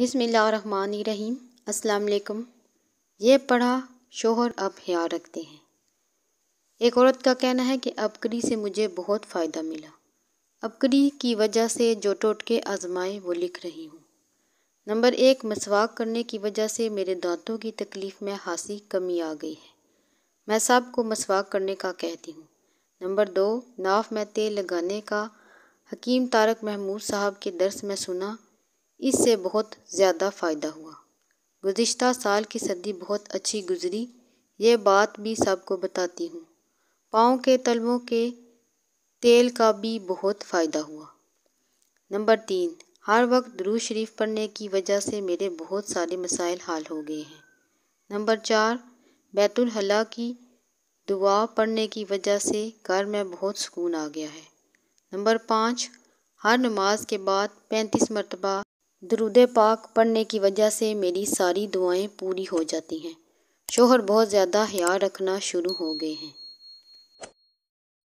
बिसमीम असलकम ये पढ़ा शोहर अब ख्याल रखते हैं एक औरत का कहना है कि अबकरी से मुझे बहुत फ़ायदा मिला अबकरी की वजह से जो टोटके आजमाए वो लिख रही हूँ नंबर एक मसवाक करने की वजह से मेरे दांतों की तकलीफ़ में खासी कमी आ गई है मैं सब को मसवाक करने का कहती हूँ नंबर दो नाफ में तेल लगाने का हकीम तारक महमूद साहब के दर्स में सुना इससे बहुत ज़्यादा फ़ायदा हुआ गुज्त साल की सर्दी बहुत अच्छी गुज़री ये बात भी सबको बताती हूँ पाँव के तलवों के तेल का भी बहुत फ़ायदा हुआ नंबर तीन हर वक्त दरू शरीफ पढ़ने की वजह से मेरे बहुत सारे मसाइल हाल हो गए हैं नंबर चार बैतुलहला की दुआ पढ़ने की वजह से घर में बहुत सुकून आ गया है नंबर पाँच हर नमाज के बाद पैंतीस मरतबा दरुद पाक पढ़ने की वजह से मेरी सारी दुआएं पूरी हो जाती हैं शोहर बहुत ज़्यादा ख्याल रखना शुरू हो गए हैं